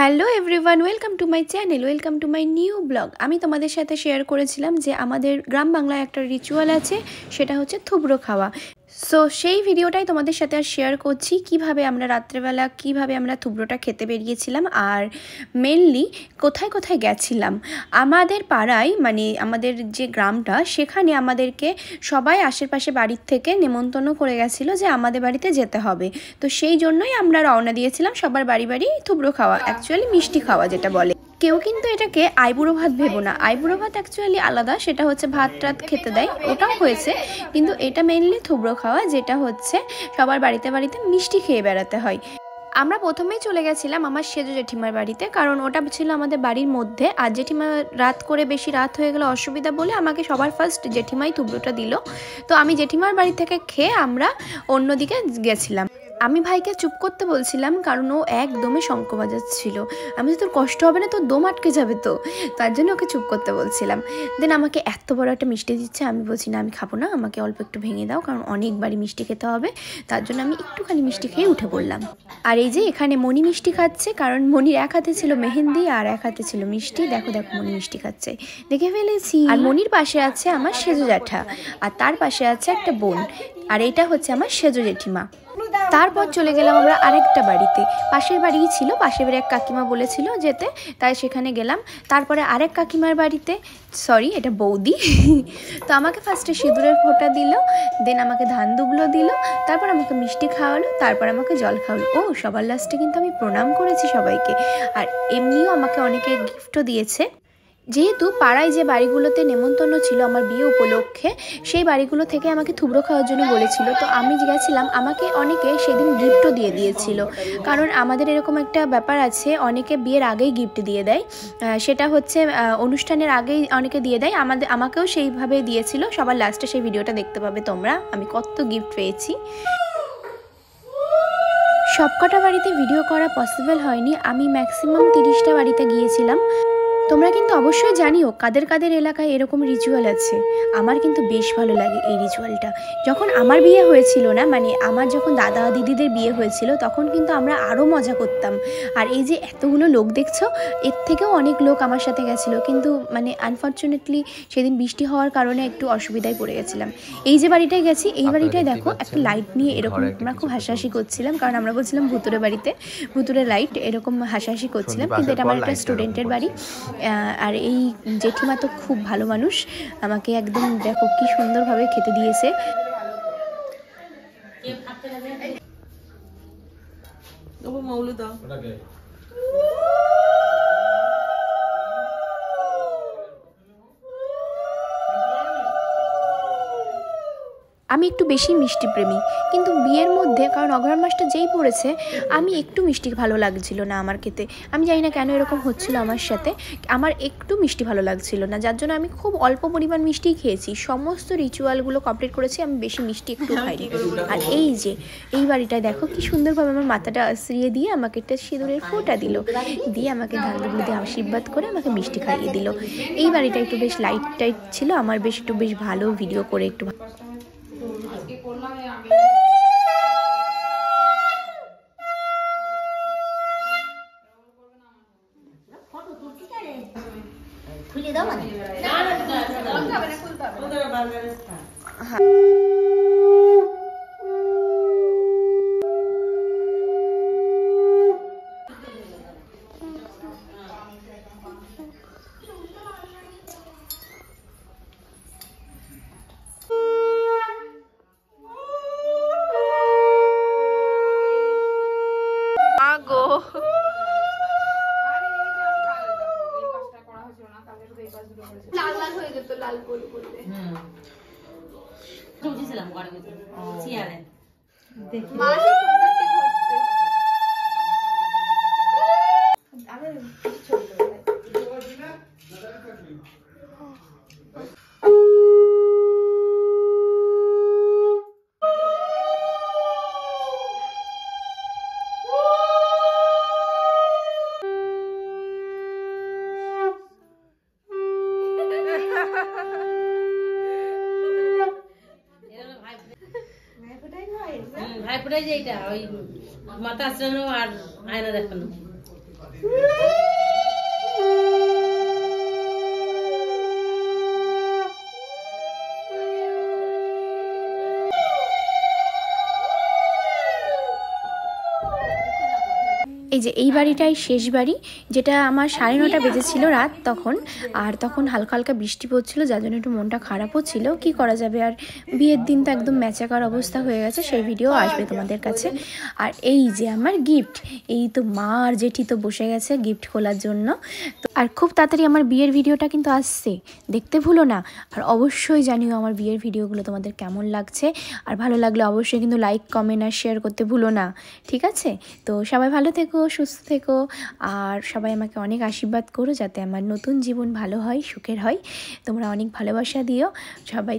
Hello everyone welcome to my channel welcome to my new blog আমি তোমাদের সাথে share করেছিলাম যে আমাদের গ্রাম বাংলায় একটা রিচুয়াল আছে সেটা হচ্ছে থুবড়ো খাওয়া সো সেই ভিডিওটাই তোমাদের সাথে আর শেয়ার করছি কিভাবে আমরা রাত্রেবেলা কিভাবে আমরা থুবড়োটা খেতে বেরিয়েছিলাম আর মেনলি কোথায় কোথায় গেছিলাম আমাদের পাড়ায় মানে আমাদের যে গ্রামটা সেখানে আমাদেরকে সবাই আশেপাশে বাড়ির থেকে নেমন্তন্ন করে গেছিলো যে আমাদের বাড়িতে যেতে হবে তো সেই জন্যই আমরা রওনা দিয়েছিলাম সবার বাড়ি বাড়ি থুবড়ো খাওয়া অ্যাকচুয়ালি মিষ্টি খাওয়া যেটা বলে কেউ কিন্তু এটাকে আইবুড়ো ভাত ভেবো না আইবুড়ো ভাত অ্যাকচুয়ালি আলাদা সেটা হচ্ছে ভাত টাত খেতে দেয় ওটাও হয়েছে কিন্তু এটা মেনলি থুবড়ো খাওয়া যেটা হচ্ছে সবার বাড়িতে বাড়িতে মিষ্টি খেয়ে বেড়াতে হয় আমরা প্রথমেই চলে গেছিলাম আমার সেজো জেঠিমার বাড়িতে কারণ ওটা ছিল আমাদের বাড়ির মধ্যে আর জেঠিমা রাত করে বেশি রাত হয়ে গেলে অসুবিধা বলে আমাকে সবার ফার্স্ট জেঠিমাই থুবড়োটা দিল তো আমি জেঠিমার বাড়ি থেকে খেয়ে আমরা অন্যদিকে গেছিলাম আমি ভাইকে চুপ করতে বলছিলাম কারণ ও একদমই শঙ্খ বাজাচ্ছিল আমি তোর কষ্ট হবে না তোর দম আটকে যাবে তো তার জন্য ওকে চুপ করতে বলছিলাম দেন আমাকে এত বড় একটা মিষ্টি দিচ্ছে আমি বলছি না আমি খাবো না আমাকে অল্প একটু ভেঙে দাও কারণ অনেকবারই মিষ্টি খেতে হবে তার জন্য আমি একটুখানি মিষ্টি খেয়ে উঠে পড়লাম আর এই যে এখানে মণি মিষ্টি খাচ্ছে কারণ মণির এক হাতে ছিল মেহেন্দি আর এক হাতে ছিল মিষ্টি দেখো দেখো মণি মিষ্টি খাচ্ছে দেখে ফেলেছি আর মনির পাশে আছে আমার সেজু জ্যাঠা আর তার পাশে আছে একটা বোন আর এটা হচ্ছে আমার সেজু জেঠিমা তারপর চলে গেলাম আমরা আরেকটা বাড়িতে পাশের বাড়িই ছিল পাশের বাড়ি এক কাকিমা বলেছিল যেতে তাই সেখানে গেলাম তারপরে আরেক কাকিমার বাড়িতে সরি এটা বৌদি তো আমাকে ফার্স্টে সিঁদুরের ফোঁটা দিল দেন আমাকে ধান দুগুলো দিল তারপর আমাকে মিষ্টি খাওয়ালো তারপর আমাকে জল খাওয়ালো ও সবার লাস্টে কিন্তু আমি প্রণাম করেছি সবাইকে আর এমনিও আমাকে অনেকে গিফটও দিয়েছে যেহেতু পাড়ায় যে বাড়িগুলোতে নেমন্তন্ন ছিল আমার বিয়ে উপলক্ষে সেই বাড়িগুলো থেকে আমাকে থুবড়ো খাওয়ার জন্য বলেছিল তো আমি গেছিলাম আমাকে অনেকে সেদিন গিফটও দিয়ে দিয়েছিল কারণ আমাদের এরকম একটা ব্যাপার আছে অনেকে বিয়ের আগেই গিফট দিয়ে দেয় সেটা হচ্ছে অনুষ্ঠানের আগেই অনেকে দিয়ে দেয় আমাদের আমাকেও সেইভাবে দিয়েছিল সবার লাস্টে সেই ভিডিওটা দেখতে পাবে তোমরা আমি কত গিফট পেয়েছি সবকটা বাড়িতে ভিডিও করা পসিবল হয়নি আমি ম্যাক্সিমাম তিরিশটা বাড়িতে গিয়েছিলাম তোমরা কিন্তু অবশ্যই জানিও কাদের কাদের এলাকায় এরকম রিচুয়াল আছে আমার কিন্তু বেশ ভালো লাগে এই রিচুয়ালটা যখন আমার বিয়ে হয়েছিল না মানে আমার যখন দাদা দিদিদের বিয়ে হয়েছিল তখন কিন্তু আমরা আরও মজা করতাম আর এই যে এতগুলো লোক দেখছো এর থেকেও অনেক লোক আমার সাথে গেছিল কিন্তু মানে আনফর্চুনেটলি সেদিন বৃষ্টি হওয়ার কারণে একটু অসুবিধায় পড়ে গেছিলাম এই যে বাড়িটায় গেছি এই বাড়িটায় দেখো একটা লাইট নিয়ে এরকম আমরা খুব হাসাহাসি করছিলাম কারণ আমরা বলছিলাম ভুতুরে বাড়িতে ভুতুরে লাইট এরকম হাসাহাসি করছিলাম কিন্তু এটা আমার একটা স্টুডেন্টের বাড়ি আর এই জেঠিমা তো খুব ভালো মানুষ আমাকে একদম দেখো কি সুন্দরভাবে খেতে দিয়েছে আমি একটু বেশি মিষ্টি প্রেমী কিন্তু বিয়ের মধ্যে কারণ অঘ্রাণ মাসটা যেই পড়েছে আমি একটু মিষ্টি ভালো লাগছিল না আমার খেতে আমি জানি না কেন এরকম হচ্ছিল আমার সাথে আমার একটু মিষ্টি ভালো লাগছিল না যার জন্য আমি খুব অল্প পরিমাণ মিষ্টি খেয়েছি সমস্ত রিচুয়ালগুলো কমপ্লিট করেছি আমি বেশি মিষ্টি একটু হ্যাঁ, খাইনি আর এই যে এই বাড়িটায় দেখো কি সুন্দরভাবে আমার মাথাটা আশ্রিয়ে দিয়ে আমাকে একটা সিঁদুরের ফোঁটা দিল দিয়ে আমাকে ধানগুলো দিয়ে আশীর্বাদ করে আমাকে মিষ্টি খাইয়ে দিল এই বাড়িটা একটু বেশ লাইট টাইট ছিল আমার বেশ একটু বেশ ভালো ভিডিও করে একটু Cuidado, Não, não, não. Não, não, não. Não, গাল গোল করলে সবজি ছিলাম গরমে তো দেখি তারপরে যে ওই মাথা আসরানো আর আয়না দেখানো এই যে এই বাড়িটাই শেষ বাড়ি যেটা আমার সাড়ে নটা বেজেছিল রাত তখন আর তখন হালকা হালকা বৃষ্টি পড়ছিল যার জন্য একটু মনটা খারাপও ছিল কি করা যাবে আর বিয়ের দিন তো একদম ম্যাচাকার অবস্থা হয়ে গেছে সেই ভিডিও আসবে তোমাদের কাছে আর এই যে আমার গিফট এই তো মা আর জেঠি তো বসে গেছে গিফট খোলার জন্য আর খুব তাড়াতাড়ি আমার বিয়ের ভিডিওটা কিন্তু আসছে দেখতে ভুলো না আর অবশ্যই জানিও আমার বিয়ের ভিডিওগুলো তোমাদের কেমন লাগছে আর ভালো লাগলে অবশ্যই কিন্তু লাইক কমেন্ট আর শেয়ার করতে ভুলো না ঠিক আছে তো সবাই ভালো থেকো থেকো সুস্থ থেকো আর সবাই আমাকে অনেক আশীর্বাদ করো যাতে আমার নতুন জীবন ভালো হয় সুখের হয় তোমরা অনেক ভালোবাসা দিও সবাই